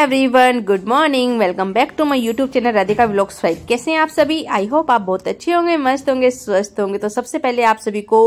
every everyone good morning welcome back to my YouTube channel Radhika vlogs five कैसे हैं आप सभी आई होप आप बहुत अच्छे होंगे मस्त होंगे स्वस्थ होंगे तो सबसे पहले आप सभी को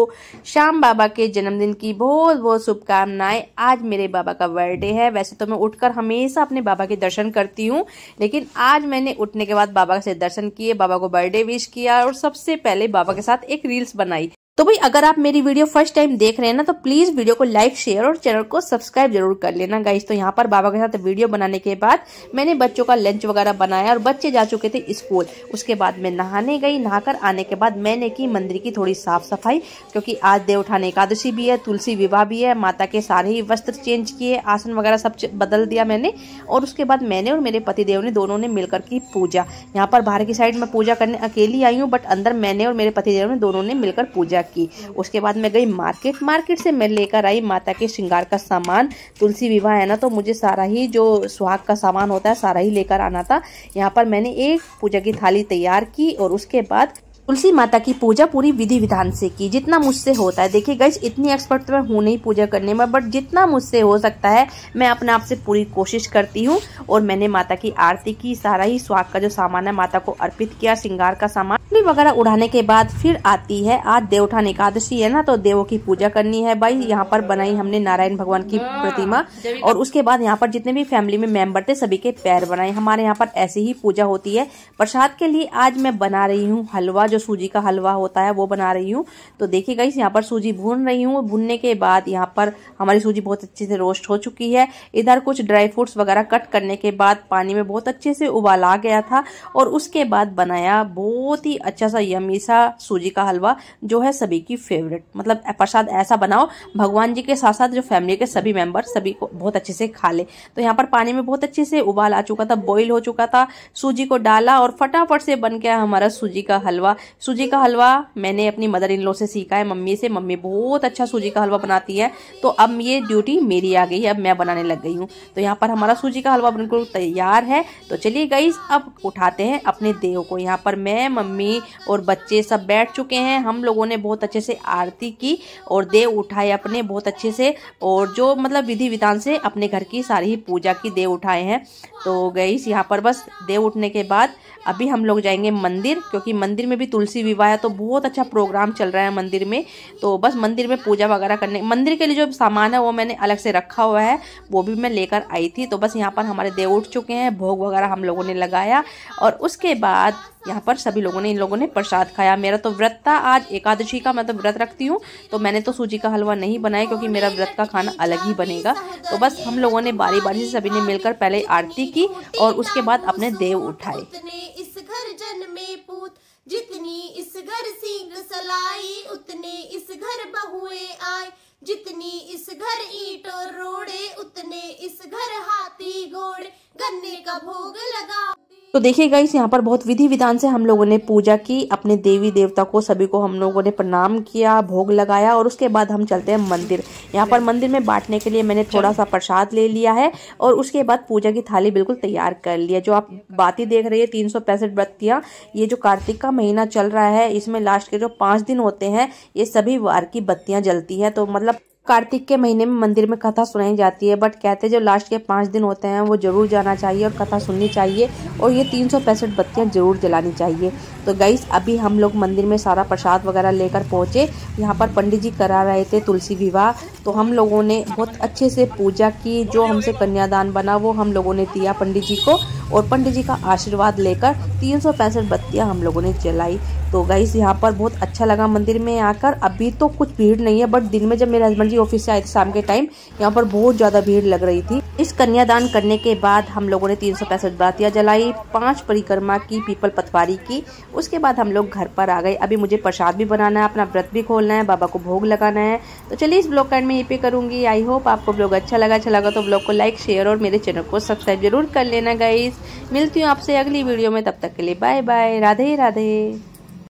श्याम बाबा के जन्मदिन की बहुत बहुत शुभकामनाएं आज मेरे बाबा का बर्थडे है वैसे तो मैं उठकर हमेशा अपने बाबा के दर्शन करती हूँ लेकिन आज मैंने उठने के बाद बाबा से दर्शन किए बाबा को बर्थडे विश किया और सबसे पहले बाबा के साथ एक रील्स बनाई तो भाई अगर आप मेरी वीडियो फर्स्ट टाइम देख रहे हैं ना तो प्लीज वीडियो को लाइक शेयर और चैनल को सब्सक्राइब जरूर कर लेना गाइस तो यहाँ पर बाबा के साथ वीडियो बनाने के बाद मैंने बच्चों का लंच वगैरह बनाया और बच्चे जा चुके थे स्कूल उसके बाद मैं नहाने गई नहाकर आने के बाद मैंने की मंदिर की थोड़ी साफ सफाई क्योंकि आज देव उठाने एकादशी भी है तुलसी विवाह भी है माता के सारे ही वस्त्र चेंज किए आसन वगैरह सब बदल दिया मैंने और उसके बाद मैंने और मेरे पतिदेव ने दोनों ने मिलकर की पूजा यहाँ पर बाहर की साइड में पूजा करने अकेली आई हूँ बट अंदर मैंने और मेरे पतिदेव ने दोनों ने मिलकर पूजा पूजा की उसके बाद मैं गई मार्केट मार्केट से मैं लेकर आई माता के श्रृंगार का सामान तुलसी विवाह है ना तो मुझे सारा ही जो सुहाग का सामान होता है सारा ही लेकर आना था यहाँ पर मैंने एक पूजा की थाली तैयार की और उसके बाद तुलसी माता की पूजा पूरी विधि विधान से की जितना मुझसे होता है देखिए गई इतनी एक्सपर्ट तो मैं हूँ नहीं पूजा करने में बट जितना मुझसे हो सकता है मैं अपने आप से पूरी कोशिश करती हूँ और मैंने माता की आरती की सारा ही स्वाद का जो सामान है माता को अर्पित किया श्रृंगार का सामान वगैरह उड़ाने के बाद फिर आती है आज देवठान एकादशी है ना तो देवों की पूजा करनी है भाई यहाँ पर बनाई हमने नारायण भगवान की प्रतिमा और उसके बाद यहाँ पर जितने भी फैमिली में मेंबर थे सभी के पैर बनाए हमारे यहाँ पर ऐसी ही पूजा होती है प्रसाद के लिए आज मैं बना रही हूँ हलवा जो जो सूजी का हलवा होता है वो बना रही हूँ तो देखिए इस यहाँ पर सूजी भून रही हूँ भूनने के बाद यहाँ पर हमारी सूजी बहुत अच्छे से रोस्ट हो चुकी है इधर कुछ ड्राई फ्रूट्स वगैरह कट करने के बाद पानी में बहुत अच्छे से उबाल आ गया था और उसके बाद बनाया बहुत ही अच्छा सा यमी सा सूजी का हलवा जो है सभी की फेवरेट मतलब प्रसाद ऐसा बनाओ भगवान जी के साथ साथ जो फैमिली के सभी मेंबर सभी को बहुत अच्छे से खा ले तो यहाँ पर पानी में बहुत अच्छे से उबाल आ चुका था बॉईल हो चुका था सूजी को डाला और फटाफट से बन गया हमारा सूजी का हलवा सूजी का हलवा मैंने अपनी मदर इन लो से सीखा है मम्मी से मम्मी बहुत अच्छा सूजी का हलवा बनाती है तो अब ये ड्यूटी मेरी आ गई है अब मैं बनाने लग गई हूँ तो यहाँ पर हमारा सूजी का हलवा बिल्कुल तैयार है तो चलिए गई अब उठाते हैं अपने देव को यहाँ पर मैं मम्मी और बच्चे सब बैठ चुके हैं हम लोगों ने बहुत अच्छे से आरती की और देव उठाए अपने बहुत अच्छे से और जो मतलब विधि विधान से अपने घर की सारी ही पूजा की देव उठाए हैं तो गई यहाँ पर बस देव उठने के बाद अभी हम लोग जाएंगे मंदिर क्योंकि मंदिर में भी तुलसी विवाह है तो बहुत अच्छा प्रोग्राम चल रहा है मंदिर में तो बस मंदिर में पूजा वगैरह करने मंदिर के लिए जो सामान है वो मैंने अलग से रखा हुआ है वो भी मैं लेकर आई थी तो बस यहाँ पर हमारे देव उठ चुके हैं भोग वगैरह हम लोगों ने लगाया और उसके बाद यहाँ पर सभी लोगों ने इन लोगों ने प्रसाद खाया मेरा तो व्रत था आज एकादशी का मैं तो व्रत रखती हूँ तो मैंने तो सूजी का हलवा नहीं बनाया क्योंकि मेरा व्रत का खाना अलग ही बनेगा तो बस हम लोगों ने बारी बारी से सभी ने मिलकर पहले आरती की और उसके बाद अपने देव उठाए घर सिंह सलाई उतने इस घर बहुए आए जितनी इस घर ईट और रोड़े उतने इस घर हाथी घोड़े गन्ने का भोग लगा तो देखिए गाइस यहाँ पर बहुत विधि विधान से हम लोगों ने पूजा की अपने देवी देवता को सभी को हम लोगों ने प्रणाम किया भोग लगाया और उसके बाद हम चलते हैं मंदिर यहाँ पर मंदिर में बांटने के लिए मैंने थोड़ा सा प्रसाद ले लिया है और उसके बाद पूजा की थाली बिल्कुल तैयार कर लिया जो आप बाती देख रहे हैं तीन सौ पैंसठ बत्तियाँ ये जो कार्तिक का महीना चल रहा है इसमें लास्ट के जो पाँच दिन होते हैं ये सभी वार की बत्तियाँ जलती है तो मतलब कार्तिक के महीने में मंदिर में कथा सुनाई जाती है बट कहते हैं जो लास्ट के पाँच दिन होते हैं वो ज़रूर जाना चाहिए और कथा सुननी चाहिए और ये तीन सौ पैंसठ बत्तियाँ ज़रूर जलानी चाहिए तो गईस अभी हम लोग मंदिर में सारा प्रसाद वगैरह लेकर पहुँचे यहाँ पर पंडित जी करा रहे थे तुलसी विवाह तो हम लोगों ने बहुत अच्छे से पूजा की जो हमसे कन्यादान बना वो हम लोगों ने दिया पंडित जी को और पंडित जी का आशीर्वाद लेकर तीन सौ पैंसठ बत्तियाँ हम लोगों ने जलाई तो गाइस यहाँ पर बहुत अच्छा लगा मंदिर में आकर अभी तो कुछ भीड़ नहीं है बट दिन में जब मेरे हस्बैंड जी ऑफिस से आए थे शाम के टाइम यहाँ पर बहुत ज़्यादा भीड़ लग रही थी इस कन्यादान करने के बाद हम लोगों ने तीन सौ पैंसठ बातियाँ जलाई पांच परिक्रमा की पीपल पथवारी की उसके बाद हम लोग घर पर आ गए अभी मुझे प्रसाद भी बनाना है अपना व्रत भी खोलना है बाबा को भोग लगाना है तो चलिए इस ब्लॉग का में यहीं पे करूंगी आई होप आपको ब्लॉग अच्छा लगा अच्छा लगा तो ब्लॉग को लाइक शेयर और मेरे चैनल को सब्सक्राइब जरूर कर लेना गाइस मिलती हूँ आपसे अगली वीडियो में तब तक के लिए बाय बाय राधे राधे